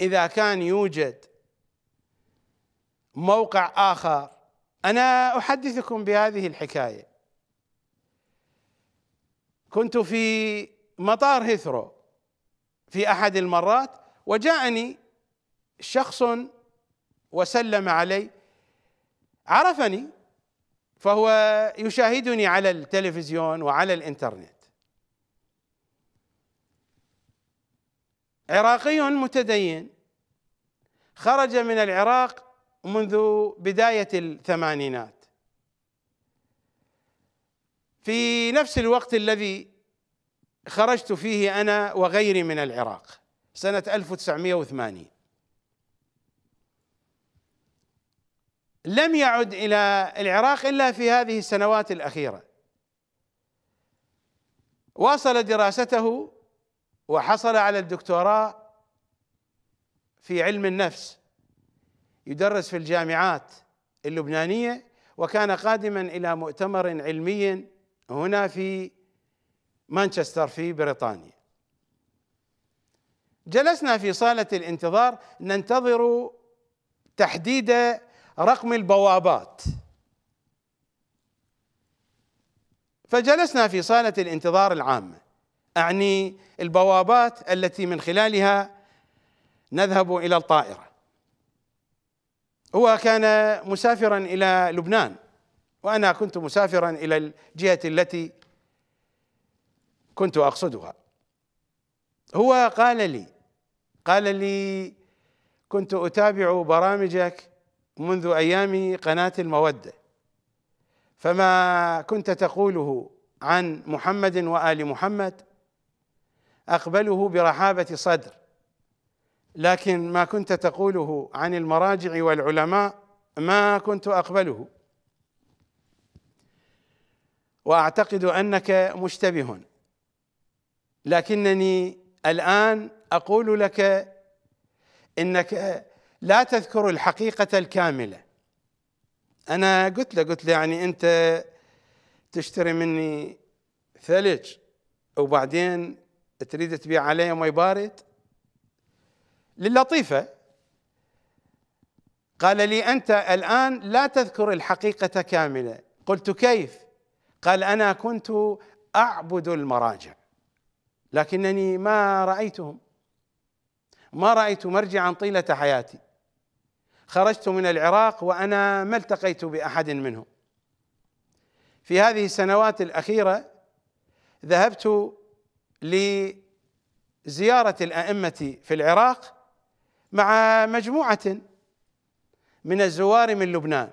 إذا كان يوجد موقع آخر أنا أحدثكم بهذه الحكاية كنت في مطار هيثرو في أحد المرات وجاءني شخص وسلم علي عرفني فهو يشاهدني على التلفزيون وعلى الانترنت عراقي متدين خرج من العراق منذ بداية الثمانينات في نفس الوقت الذي خرجت فيه أنا وغيري من العراق سنة 1980 لم يعد إلى العراق إلا في هذه السنوات الأخيرة واصل دراسته وحصل على الدكتوراه في علم النفس يدرس في الجامعات اللبنانيه وكان قادما الى مؤتمر علمي هنا في مانشستر في بريطانيا جلسنا في صاله الانتظار ننتظر تحديد رقم البوابات فجلسنا في صاله الانتظار العامه اعني البوابات التي من خلالها نذهب الى الطائره هو كان مسافرا الى لبنان وانا كنت مسافرا الى الجهه التي كنت اقصدها هو قال لي قال لي كنت اتابع برامجك منذ ايام قناه الموده فما كنت تقوله عن محمد وال محمد اقبله برحابه صدر لكن ما كنت تقوله عن المراجع والعلماء ما كنت اقبله واعتقد انك مشتبه لكنني الان اقول لك انك لا تذكر الحقيقه الكامله انا قلت له قلت له يعني انت تشتري مني ثلج وبعدين تريد تبيع عليه مي بارد للطيفة قال لي أنت الآن لا تذكر الحقيقة كاملة قلت كيف قال أنا كنت أعبد المراجع لكنني ما رأيتهم ما رأيت مرجعا طيلة حياتي خرجت من العراق وأنا ما التقيت بأحد منهم في هذه السنوات الأخيرة ذهبت لزيارة الأئمة في العراق مع مجموعة من الزوار من لبنان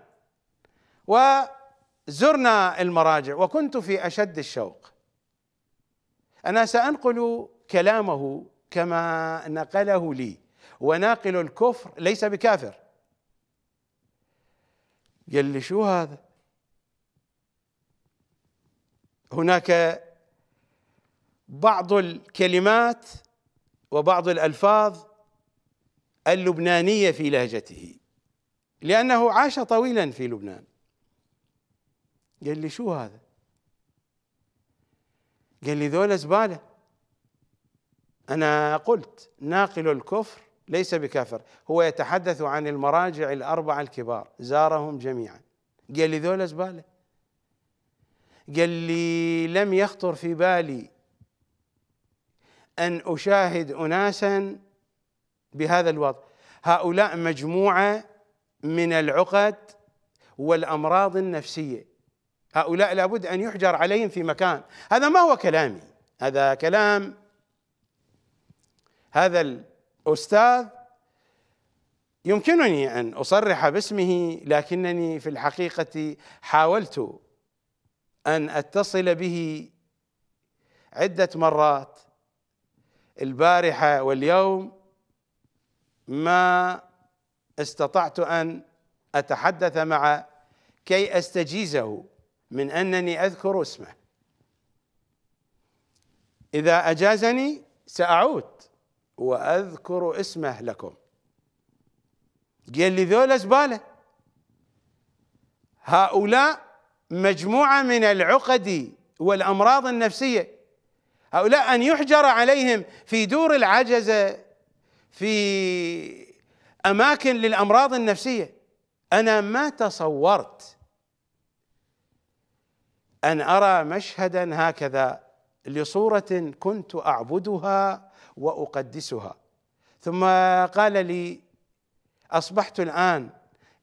وزرنا المراجع وكنت في أشد الشوق أنا سأنقل كلامه كما نقله لي وناقل الكفر ليس بكافر قال لي شو هذا هناك بعض الكلمات وبعض الألفاظ اللبنانية في لهجته لأنه عاش طويلا في لبنان قال لي شو هذا قال لي ذولا زبالة أنا قلت ناقل الكفر ليس بكافر هو يتحدث عن المراجع الأربعة الكبار زارهم جميعا قال لي ذولا زبالة قال لي لم يخطر في بالي ان اشاهد اناسا بهذا الوضع هؤلاء مجموعه من العقد والامراض النفسيه هؤلاء لابد ان يحجر عليهم في مكان هذا ما هو كلامي هذا كلام هذا الاستاذ يمكنني ان اصرح باسمه لكنني في الحقيقه حاولت ان اتصل به عده مرات البارحه واليوم ما استطعت ان اتحدث معه كي استجيزه من انني اذكر اسمه اذا اجازني ساعود واذكر اسمه لكم قال لي ذولا زباله هؤلاء مجموعه من العقد والامراض النفسيه هؤلاء ان يحجر عليهم في دور العجزه في اماكن للامراض النفسيه انا ما تصورت ان ارى مشهدا هكذا لصوره كنت اعبدها واقدسها ثم قال لي اصبحت الان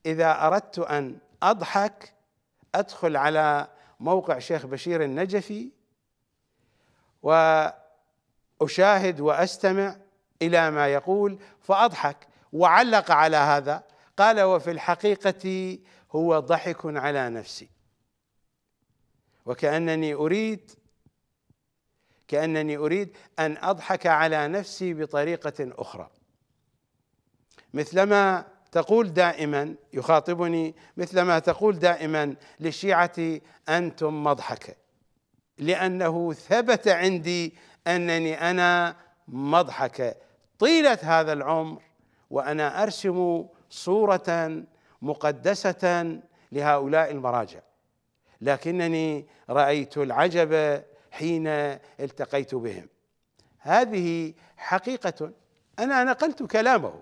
اذا اردت ان اضحك ادخل على موقع شيخ بشير النجفي واشاهد واستمع الى ما يقول فاضحك وعلق على هذا قال وفي الحقيقه هو ضحك على نفسي وكانني اريد كانني اريد ان اضحك على نفسي بطريقه اخرى مثلما تقول دائما يخاطبني مثلما تقول دائما للشيعه انتم مضحكه لأنه ثبت عندي أنني أنا مضحكة طيلة هذا العمر وأنا أرسم صورة مقدسة لهؤلاء المراجع لكنني رأيت العجب حين التقيت بهم هذه حقيقة أنا نقلت كلامه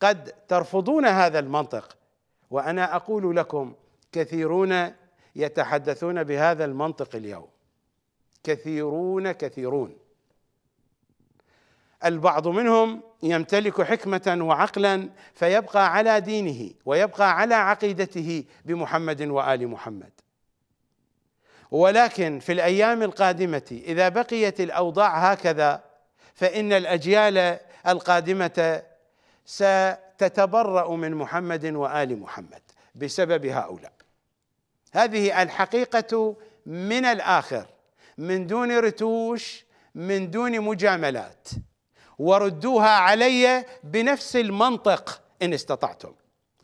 قد ترفضون هذا المنطق وأنا أقول لكم كثيرون يتحدثون بهذا المنطق اليوم كثيرون كثيرون البعض منهم يمتلك حكمه وعقلا فيبقى على دينه ويبقى على عقيدته بمحمد وال محمد ولكن في الايام القادمه اذا بقيت الاوضاع هكذا فان الاجيال القادمه ستتبرأ من محمد وال محمد بسبب هؤلاء هذه الحقيقة من الآخر من دون رتوش من دون مجاملات وردوها علي بنفس المنطق إن استطعتم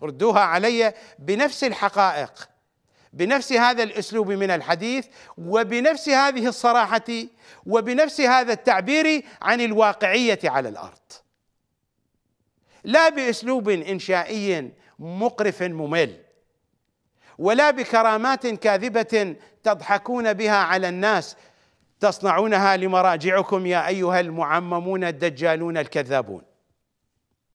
ردوها علي بنفس الحقائق بنفس هذا الاسلوب من الحديث وبنفس هذه الصراحه وبنفس هذا التعبير عن الواقعيه على الارض لا باسلوب انشائي مقرف ممل ولا بكرامات كاذبه تضحكون بها على الناس تصنعونها لمراجعكم يا ايها المعممون الدجالون الكذابون